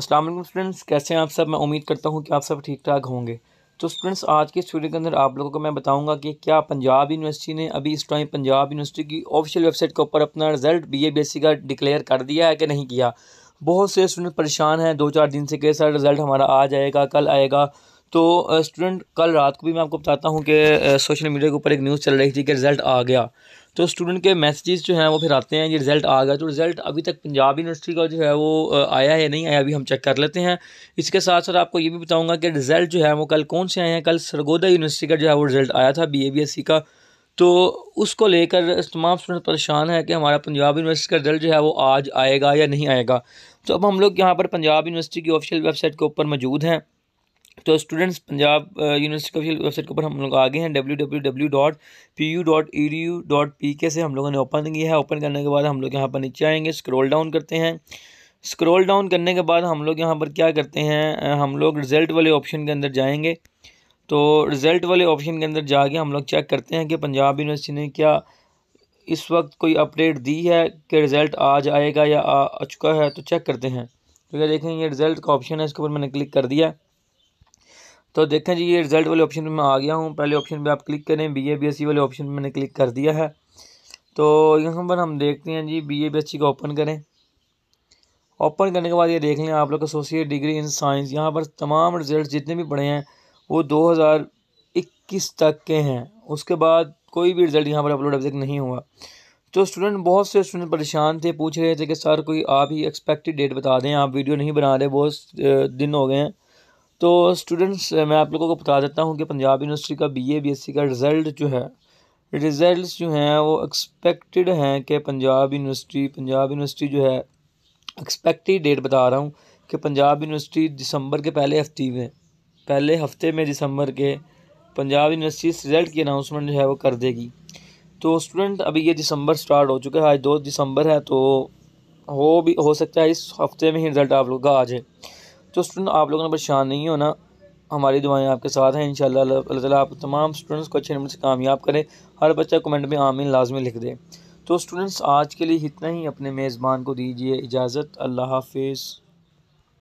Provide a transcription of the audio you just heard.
Aslam students कैसे हैं आप सब मैं उम्मीद करता हूँ कि आप सब ठीक ठाक होंगे तो स्टूडेंट्स आज के स्टूडियो के अंदर आप लोगों को मैं बताऊंगा कि क्या पंजाब यूनिवर्सिटी ने अभी इस टाइम पंजाब यूनिवर्सिटी की ऑफिशियल वेबसाइट के ऊपर अपना result B A B S C का डिक्लेयर कर दिया है कि नहीं किया बहुत से स्टूडेंट परेशान हैं दो चार दिन से कि सर रिज़ल्ट हमारा आ जाएगा कल आएगा तो स्टूडेंट कल रात को भी मैं आपको बताता हूँ कि सोशल मीडिया के ऊपर एक न्यूज़ चल रही थी कि रिज़ल्ट आ गया तो स्टूडेंट के मैसेजेस जो हैं वो फिर आते हैं ये रिज़ल्ट आ गया तो रिज़ल्ट अभी तक पंजाब यूनिवर्सिटी का जो है वो आया है नहीं आया अभी हम चेक कर लेते हैं इसके साथ साथ आपको ये भी बताऊँगा कि रिज़ल्ट जो है वो कल कौन से आए हैं कल सरगोदा यूनिवर्सिटी का जो है वो रिज़ल्ट आया था B A B S C का तो उसको लेकर तमाम स्टूडेंट परेशान है कि हमारा पंजाब यूनिवर्सिटी का रिजल्ट जो है वो आज आएगा या नहीं आएगा तो अब हम लोग यहाँ पर पंजाब यूनिवर्सिटी की ऑफिशियल वेबसाइट के ऊपर मौजूद हैं तो students Punjab university official website के ऊपर हम लोग आगे हैं W W W dot P U dot E D U dot P K से हम लोगों ने ओपन किया है ओपन करने के बाद हम लोग यहाँ पर नीचे आएंगे स्क्रॉल डाउन करते हैं स्क्रॉल डाउन करने के बाद हम लोग यहाँ पर क्या करते हैं हम लोग रिज़ल्ट वाले ऑप्शन के अंदर जाएंगे तो रिज़ल्ट वाले ऑप्शन के अंदर जाके हम लोग चेक करते हैं कि पंजाब यूनिवर्सिटी ने क्या इस वक्त कोई अपडेट दी है कि रिज़ल्ट आज आएगा या आ, चुका है तो चेक करते हैं तो क्या देखें ये रिज़ल्ट का ऑप्शन है इसके ऊपर मैंने क्लिक कर दिया तो देखें जी ये रिज़ल्ट वाले ऑप्शन में मैं आ गया हूँ पहले ऑप्शन पे आप क्लिक करें B A B S C वाले ऑप्शन पे मैंने क्लिक कर दिया है तो यहाँ पर हम देखते हैं जी B A B S C को ओपन करें ओपन करने के बाद ये देख लें आप लोग एसोसिएट डिग्री इन साइंस यहाँ पर तमाम रिज़ल्ट जितने भी पड़े हैं वो दो हज़ार इक्कीस तक के हैं उसके बाद कोई भी रिज़ल्ट यहाँ पर अपलोड अभी तक नहीं हुआ तो स्टूडेंट बहुत से स्टूडेंट परेशान थे पूछ रहे थे कि सर कोई आप ही एक्सपेक्टेड डेट बता दें आप वीडियो नहीं बना रहे बहुत दिन हो गए हैं तो स्टूडेंट्स मैं आप लोगों को बता देता हूँ कि पंजाब यूनिवर्सिटी का बीए बीएससी का रिज़ल्ट जो है रिज़ल्ट जो हैं वो एक्सपेक्टेड हैं कि पंजाब यूनिवर्सिटी पंजाब यूनिवर्सिटी जो है एक्सपेक्टेड डेट बता रहा हूँ कि पंजाब यूनिवर्सिटी दिसंबर के पहले हफ्ते में पहले हफ्ते में दिसंबर के पंजाब यूनिवर्सिटी रिज़ल्ट की अनाउंसमेंट जो है वो कर देगी तो स्टूडेंट अभी ये दिसंबर स्टार्ट हो चुका है आज दो दिसंबर है तो हो भी हो सकता है इस हफ्ते में ही रिज़ल्ट आप लोग का आ जाए तो स्टूडेंट आप लोगों ने परेशान नहीं होना हमारी दुआएं आपके साथ हैं इन अल्लाह ताला आप तमाम स्टूडेंट्स को अच्छे नंबर से कामयाब करें हर बच्चा कमेंट में आमीन लाजमी लिख दे तो स्टूडेंट्स आज के लिए इतना ही अपने मेज़बान को दीजिए इजाज़त अल्लाह हाफिज़